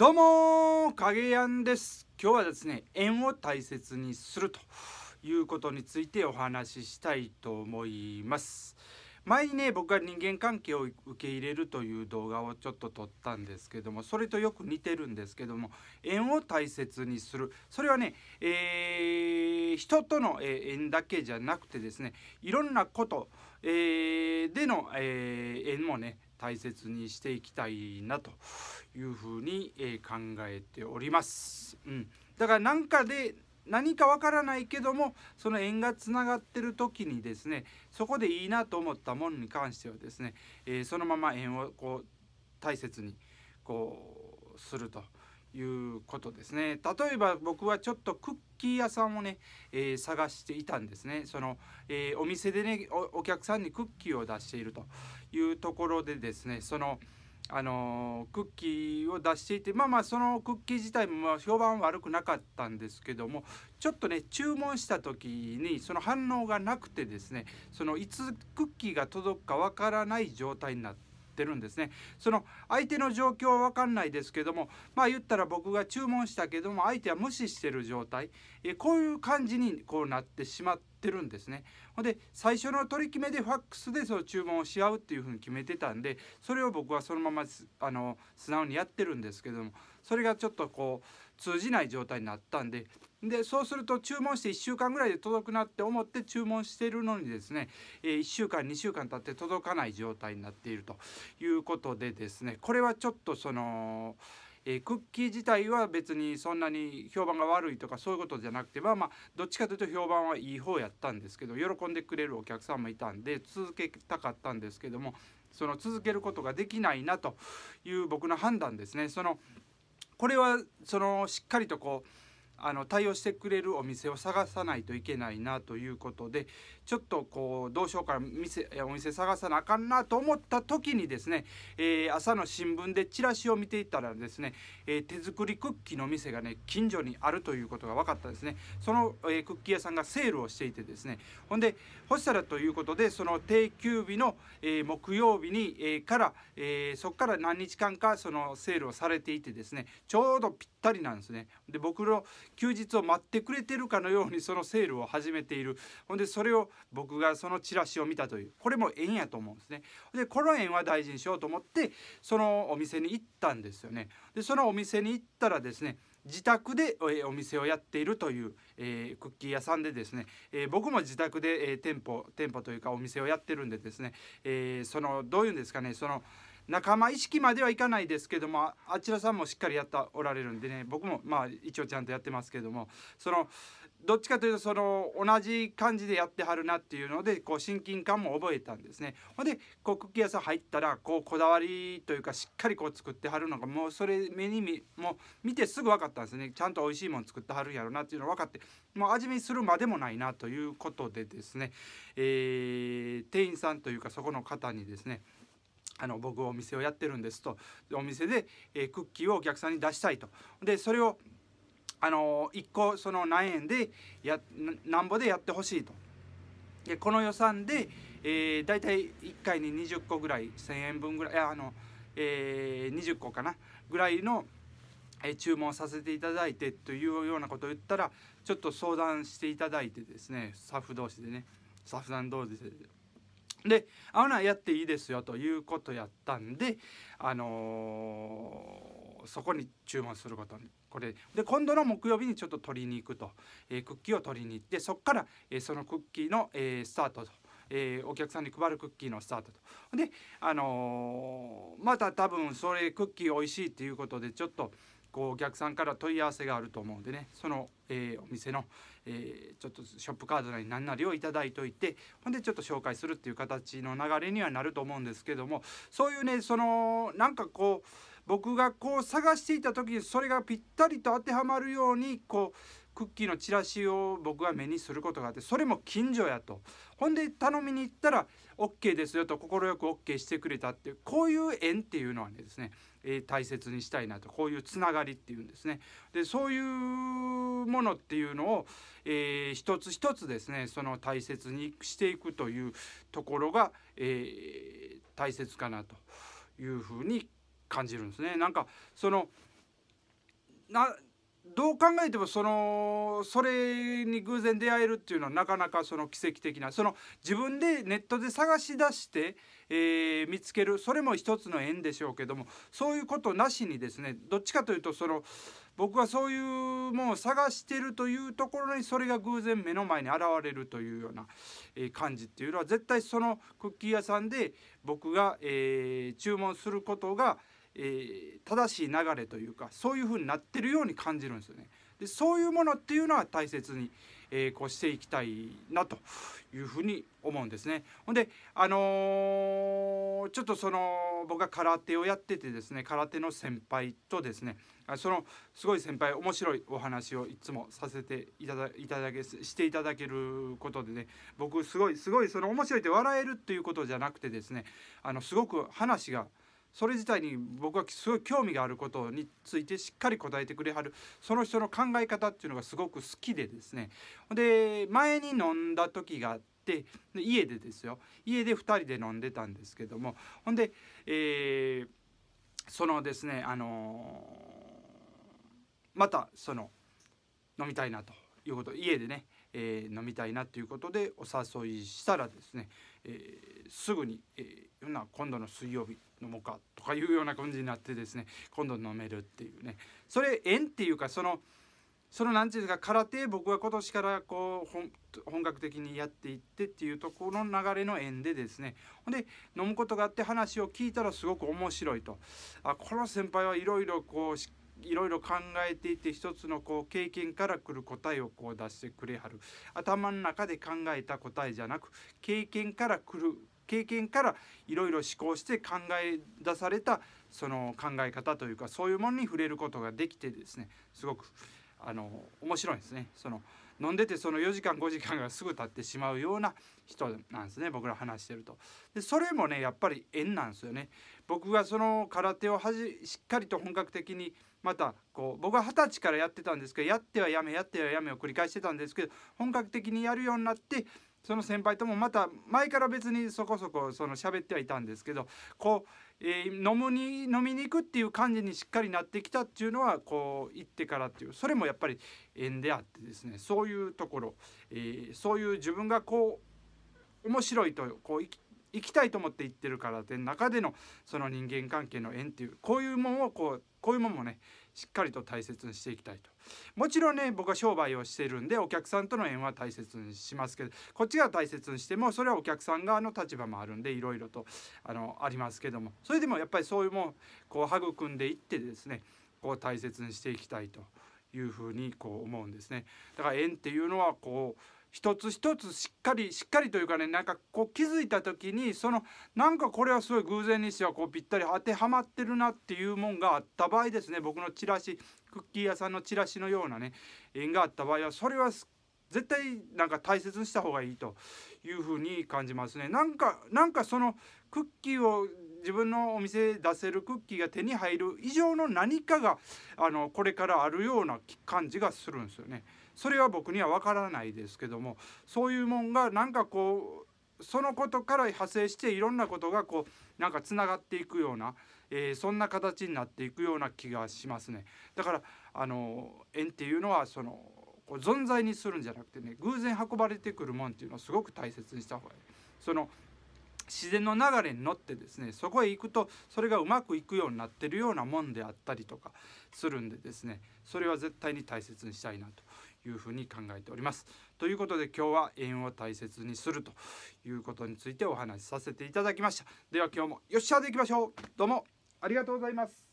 どうも影やんです今日はですね縁を大切にするということについてお話ししたいと思います前にね僕が人間関係を受け入れるという動画をちょっと撮ったんですけどもそれとよく似てるんですけども縁を大切にするそれはね、えー、人との縁だけじゃなくてですねいろんなこと、えー、での、えー、縁もね大切にしていきたいなというふうに、え考えております。うん、だから何かで何かわからないけどもその縁がつながってる時にですねそこでいいなと思ったものに関してはですね、えー、そのまま縁をこう大切にこうすると。いうことですね例えば僕はちょっとクッキー屋さんをね、えー、探していたんですねその、えー、お店でねお客さんにクッキーを出しているというところでですねそのあのー、クッキーを出していてまあまあそのクッキー自体も評判悪くなかったんですけどもちょっとね注文した時にその反応がなくてですねそのいつクッキーが届くかわからない状態になってってるんですねその相手の状況は分かんないですけどもまあ言ったら僕が注文したけども相手は無視してる状態えこういう感じにこうなってしまってってるんですね。ほんで最初の取り決めでファックスでその注文をし合うっていうふうに決めてたんでそれを僕はそのままあの素直にやってるんですけどもそれがちょっとこう通じない状態になったんででそうすると注文して1週間ぐらいで届くなって思って注文してるのにですね、え1週間2週間経って届かない状態になっているということでですねこれはちょっとその。えー、クッキー自体は別にそんなに評判が悪いとかそういうことじゃなくてまあまあどっちかというと評判はいい方やったんですけど喜んでくれるお客さんもいたんで続けたかったんですけどもその続けることができないなという僕の判断ですね。そのこれはそのしっかりとこうあの対応してくれるお店を探さないといけないなということでちょっとこうどうしようか店お店探さなあかんなと思った時にですね、えー、朝の新聞でチラシを見ていたらですね、えー、手作りクッキーの店がね近所にあるということが分かったですねその、えー、クッキー屋さんがセールをしていてですねほんで干したらということでその定休日の、え木曜日に、えから、えそこから何日間かそのセールをされていてですねちょうどぴったりったりなんですねで僕の休日を待ってくれてるかのようにそのセールを始めているほんでそれを僕がそのチラシを見たというこれも縁やと思うんですねでこの縁は大事にしようと思ってそのお店に行ったんですよねでそのお店に行ったらですね自宅でお店をやっているという、えー、クッキー屋さんでですね、えー、僕も自宅で、えー、店舗店舗というかお店をやってるんでですね、えそのどういうんですかねその仲間意識まではいかないですけどもあちらさんもしっかりやっておられるんでね僕もまあ一応ちゃんとやってますけどもそのどっちかというとその同じ感じでやってはるなっていうのでこう親近感も覚えたんですね。ほんでこうクッキー屋さん入ったらこうこだわりというかしっかりこう作ってはるのがもうそれ目に見もう見てすぐ分かったんですねちゃんと美味しいもの作ってはるんやろなっていうの分かってもう味見するまでもないなということでですね、えー、店員さんというかそこの方にですねあの僕お店をやってるんですとお店で、えー、クッキーをお客さんに出したいとでそれをあの1個その何円でやなんぼでやってほしいとでこの予算で、えー、大体1回に20個ぐらい1,000円分ぐらいあの、えー、20個かなぐらいの、えー、注文させていただいてというようなことを言ったらちょっと相談していただいてですねスタッフ同士でねスタッフさん同士でで「あなやっていいですよ」ということやったんで、あのー、そこに注文することにこれで今度の木曜日にちょっと取りに行くと、えー、クッキーを取りに行ってそこから、えー、そのクッキーの、えスタートと。えお客さんに配るクッキーのスタートと。で、あのまた多分それクッキーおいしいっていうことでちょっとこうお客さんから問い合わせがあると思うんでねその、えー、お店の、えー、ちょっとショップカードなり何なりを頂いといてほんでちょっと紹介するっていう形の流れにはなると思うんですけどもそういうねそのなんかこう僕がこう探していた時にそれがぴったりと当てはまるようにこうクッキーのチラシを僕は目にすることがあってそれも近所やとほんで頼みに行ったら OK ですよと快く OK してくれたってこういう縁っていうのはねですね、えー、大切にしたいなとこういうつながりっていうんですねでそういうものっていうのを、えー、一つ一つですねその大切にしていくというところが、えー、大切かなというふうに感じるんですね。なんかそのなどう考えてもそのそれに偶然出会えるっていうのはなかなかその奇跡的なその自分でネットで探し出して、えー、見つけるそれも一つの縁でしょうけどもそういうことなしにですねどっちかというとその僕はそういうものを探してるというところにそれが偶然目の前に現れるというような、え感じっていうのは絶対そのクッキー屋さんで僕が、えー、注文することがえー、正しい流れというかそういうふうになってるように感じるんですよね。でそういうものっていうのは大切に、えー、こうしていきたいなというふうに思うんですね。ほんであのー、ちょっとその僕が空手をやっててですね空手の先輩とですねそのすごい先輩面白いお話をいつもさせていただいただけしていただけることでね僕すごいすごいその面白いって笑えるっていうことじゃなくてですねあのすごく話がそれ自体に僕はすごい興味があることについてしっかり答えてくれはるその人の考え方っていうのがすごく好きでですねで前に飲んだ時があって家でですよ家で2人で飲んでたんですけどもほんで、えー、そのですねあのー、またその飲みたいなということ家でねえー、飲みたいなということでお誘いしたらですね、えー、すぐに、えー、な今度の水曜日飲もうかとかいうような感じになってですね今度飲めるっていうねそれ縁っていうかそのその何て言うんですか空手僕は今年からこう本格的にやっていってっていうところの流れの縁でですねほんで飲むことがあって話を聞いたらすごく面白いとあこの先輩はいろいろこうしっいろいろ考えていて一つのこう経験からくる答えをこう出してくれはる頭の中で考えた答えじゃなく経験からくる経験からいろいろ思考して考え出されたその考え方というかそういうものに触れることができてですねすごくあの面白いですね。その飲んでてその4時間5時間がすぐ経ってしまうような人なんですね僕ら話してるとでそれもねやっぱり縁なんですよね僕がその空手をはじしっかりと本格的にまたこう僕は二十歳からやってたんですけどやってはやめやってはやめを繰り返してたんですけど本格的にやるようになってその先輩ともまた前から別にそこそこその喋ってはいたんですけどこうえー、飲むに飲みに行くっていう感じにしっかりなってきたっていうのはこう行ってからっていうそれもやっぱり縁であってですねそういうところ、えー、そういう自分がこう面白いとこう行きたいと思って行ってるからで中でのその人間関係の縁っていうこういうもんをこうこういうもんもねしっかりと大切にしていきたいともちろんね僕は商売をしてるんでお客さんとの縁は大切にしますけどこっちが大切にしてもそれはお客さん側の立場もあるんでいろいろとあのありますけどもそれでもやっぱりそういうもんこう育んでいってですねこう大切にしていきたいというふうにこう思うんですね。だから縁っていうのはこう一つ一つしっかりしっかりというかねなんかこう気づいた時にそのなんかこれはすごい偶然にしてはこうぴったり当てはまってるなっていうもんがあった場合ですね僕のチラシクッキー屋さんのチラシのようなね縁があった場合はそれは絶対なんか大切にした方がいいというふうに感じますね。なんかなんかそのクッキーを自分のお店出せるクッキーが手に入る以上の何かがあのこれからあるような感じがするんですよね。それは僕には分からないですけどもそういうもんがなんかこうそのことから派生していろんなことがこうなんかつながっていくような、えー、そんな形になっていくような気がしますね。だからあの縁っていうのはその存在にするんじゃなくてね偶然運ばれてくるもんっていうのをすごく大切にした方がいい。その自然の流れに乗ってですねそこへ行くとそれがうまくいくようになってるようなもんであったりとかするんでですねそれは絶対に大切にしたいなというふうに考えております。ということで今日は縁を大切にするということについてお話しさせていただきました。では今日もよっしゃでいきましょうどうもありがとうございます